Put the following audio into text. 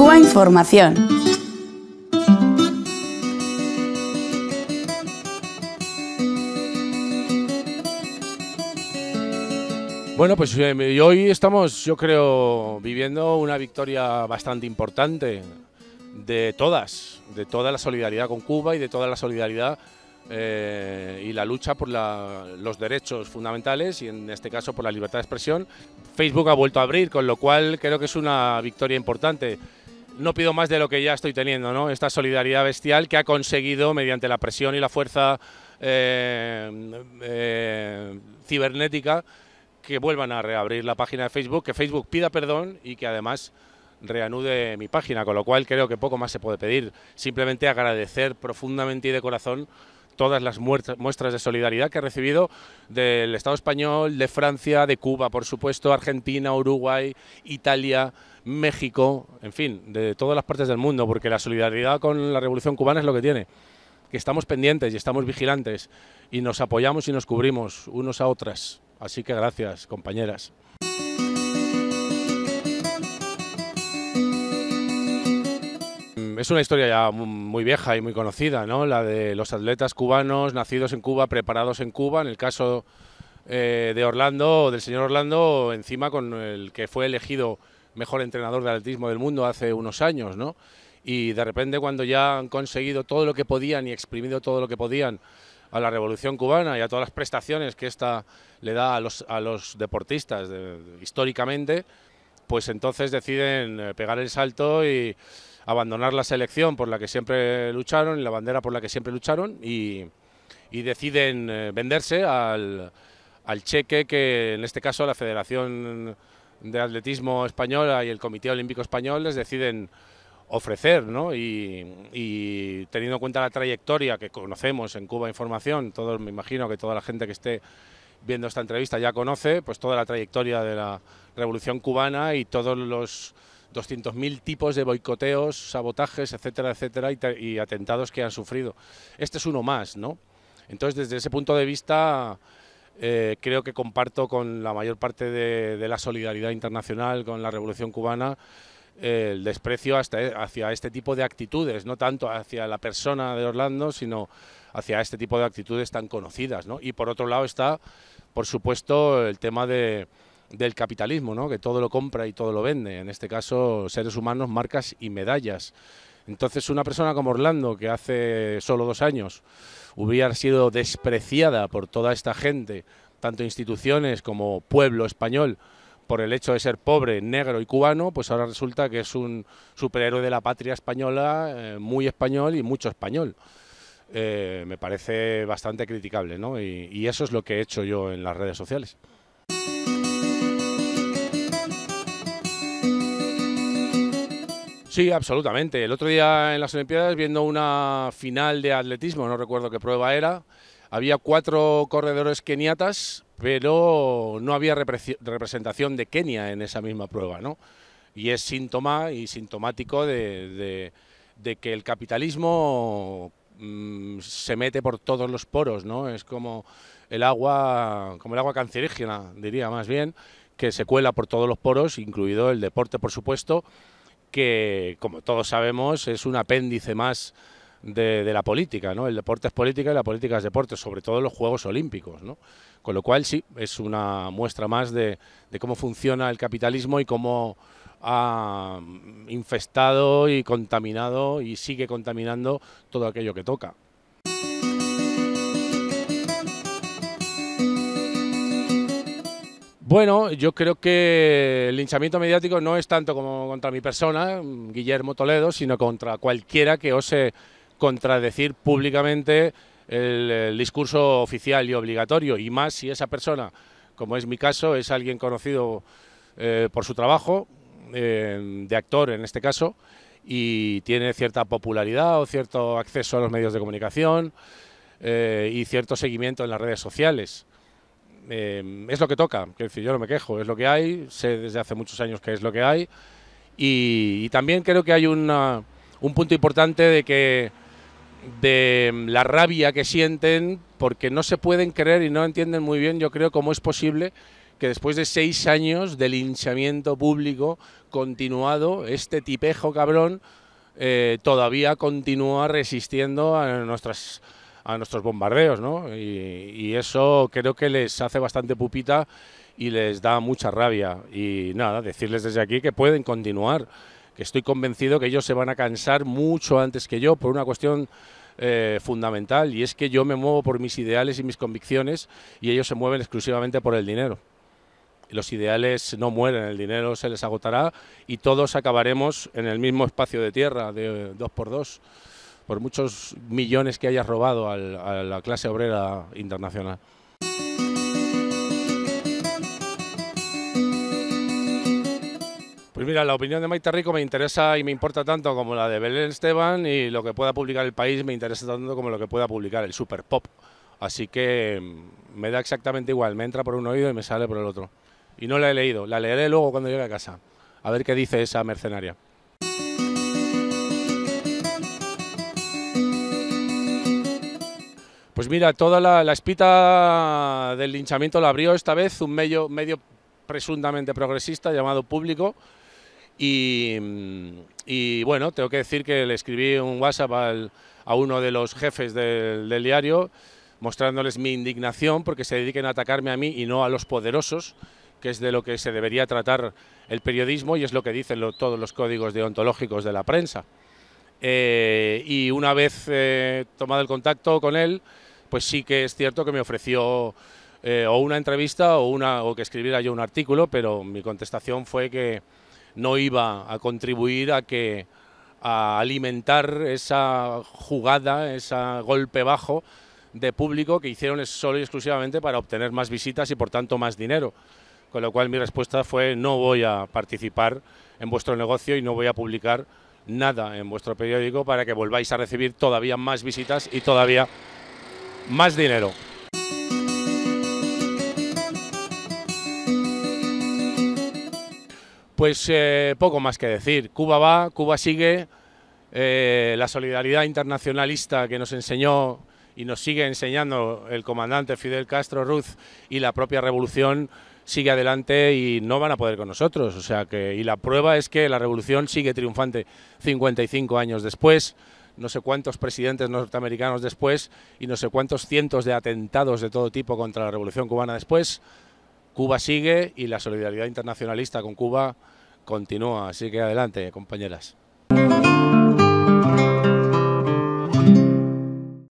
Cuba Información. Bueno, pues eh, hoy estamos, yo creo, viviendo una victoria bastante importante de todas, de toda la solidaridad con Cuba y de toda la solidaridad eh, y la lucha por los derechos fundamentales y en este caso por la libertad de expresión. Facebook ha vuelto a abrir, con lo cual creo que es una victoria importante no pido más de lo que ya estoy teniendo, ¿no? Esta solidaridad bestial que ha conseguido mediante la presión y la fuerza eh, eh, cibernética que vuelvan a reabrir la página de Facebook, que Facebook pida perdón y que además reanude mi página, con lo cual creo que poco más se puede pedir. Simplemente agradecer profundamente y de corazón todas las muestras de solidaridad que he recibido del Estado español, de Francia, de Cuba, por supuesto, Argentina, Uruguay, Italia, México, en fin, de todas las partes del mundo, porque la solidaridad con la revolución cubana es lo que tiene, que estamos pendientes y estamos vigilantes y nos apoyamos y nos cubrimos unos a otras. Así que gracias, compañeras. es una historia ya muy vieja y muy conocida, ¿no? La de los atletas cubanos nacidos en Cuba, preparados en Cuba. En el caso eh, de Orlando, del señor Orlando, encima con el que fue elegido mejor entrenador de atletismo del mundo hace unos años, ¿no? Y de repente cuando ya han conseguido todo lo que podían y exprimido todo lo que podían a la revolución cubana y a todas las prestaciones que esta le da a los, deportistas históricamente, pues entonces deciden eh, pegar el salto y abandonar la selección por la que siempre lucharon la bandera por la que siempre lucharon y deciden eh, venderse al, al cheque que en este caso la Federación de Atletismo Española y el Comité Olímpico Español les deciden ofrecer, ¿no? Y, teniendo en cuenta la trayectoria que conocemos en Cuba Información, todos me imagino que toda la gente que esté viendo esta entrevista ya conoce, pues toda la trayectoria de la Revolución Cubana y todos los 200.000 tipos de boicoteos, sabotajes, etcétera, etcétera, y, y atentados que han sufrido. Este es uno más, ¿no? Entonces, desde ese punto de vista, eh, creo que comparto con la mayor parte de, la solidaridad internacional, con la revolución cubana, eh, el desprecio hasta, e, hacia este tipo de actitudes, no tanto hacia la persona de Orlando, sino hacia este tipo de actitudes tan conocidas. Y por otro lado está, por supuesto, el tema de, del capitalismo, ¿no? que todo lo compra y todo lo vende, en este caso seres humanos, marcas y medallas. Entonces una persona como Orlando, que hace solo dos años hubiera sido despreciada por toda esta gente, tanto instituciones como pueblo español, por el hecho de ser pobre, negro y cubano, pues ahora resulta que es un superhéroe de la patria española, eh, muy español y mucho español. Eh, me parece bastante criticable, ¿no? y eso es lo que he hecho yo en las redes sociales. Sí, absolutamente. El otro día en las Olimpiadas, viendo una final de atletismo, no recuerdo qué prueba era, había cuatro corredores keniatas, pero no había representación de Kenia en esa misma prueba, ¿no? Y es síntoma y sintomático de, que el capitalismo mm, se mete por todos los poros, ¿no? Es como el agua, como el agua cancerígena, diría más bien, que se cuela por todos los poros, incluido el deporte, por supuesto que, como todos sabemos, es un apéndice más de, la política, ¿no? El deporte es política y la política es deporte, sobre todo los Juegos Olímpicos, ¿no? Con lo cual, sí, es una muestra más de cómo funciona el capitalismo y cómo ha infestado y contaminado y sigue contaminando todo aquello que toca. Bueno, yo creo que el linchamiento mediático no es tanto como contra mi persona, Guillermo Toledo, sino contra cualquiera que ose contradecir públicamente el, discurso oficial y obligatorio, y más si esa persona, como es mi caso, es alguien conocido eh, por su trabajo, eh, de actor en este caso, y tiene cierta popularidad o cierto acceso a los medios de comunicación eh, y cierto seguimiento en las redes sociales. Em, es lo que toca. Quiero decir, yo no me quejo, es lo que hay, sé desde hace muchos años que es lo que hay. Y, también creo que hay un punto importante de que de em, la rabia que sienten porque no se pueden creer y no entienden muy bien, yo creo, cómo es posible que después de seis años de linchamiento público continuado, este tipejo cabrón eh, todavía continúa resistiendo a nuestras a nuestros bombardeos, ¿no? Y, eso creo que les hace bastante pupita y les da mucha rabia. Y nada, decirles desde aquí que pueden continuar, que estoy convencido que ellos se van a cansar mucho antes que yo por una cuestión eh, fundamental y es que yo me muevo por mis ideales y mis convicciones y ellos se mueven exclusivamente por el dinero. Los ideales no mueren, el dinero se les agotará y todos acabaremos en el mismo espacio de tierra, de dos por dos por muchos millones que hayas robado a la clase obrera internacional. Pues mira, la opinión de Maite Rico me interesa y me importa tanto como la de Belén Esteban y lo que pueda publicar el país me interesa tanto como lo que pueda publicar el superpop. Así que mm, me da exactamente igual, me entra por un oído y me sale por el otro. Y no la he leído, la leeré luego cuando llegue a casa, a ver qué dice esa mercenaria. Pues mira, toda la, espita del linchamiento la abrió esta vez un medio, medio presuntamente progresista llamado Público. Y, bueno, tengo que decir que le escribí un WhatsApp a uno de los jefes del, diario mostrándoles mi indignación porque se dediquen a atacarme a mí y no a los poderosos, que es de lo que se debería tratar el periodismo y es lo que dicen todos los códigos deontológicos de la prensa. Eh, y una vez eh, tomado el contacto con él, pues sí que es cierto que me ofreció eh, o una entrevista o, una, o que escribiera yo un artículo, pero mi contestación fue que no iba a contribuir a que a alimentar esa jugada, ese golpe bajo de público que hicieron solo y exclusivamente para obtener más visitas y por tanto más dinero. Con lo cual mi respuesta fue no voy a participar en vuestro negocio y no voy a publicar nada en vuestro periódico para que volváis a recibir todavía más visitas y todavía más dinero. Pues eh, poco más que decir. Cuba va, Cuba sigue. Eh, la solidaridad internacionalista que nos enseñó y nos sigue enseñando el comandante Fidel Castro Ruz y la propia revolución sigue adelante y no van a poder con nosotros. O sea que, y la prueba es que la revolución sigue triunfante 55 años después no sé cuántos presidentes norteamericanos después y no sé cuántos cientos de atentados de todo tipo contra la Revolución cubana después, Cuba sigue y la solidaridad internacionalista con Cuba continúa. Así que adelante, compañeras.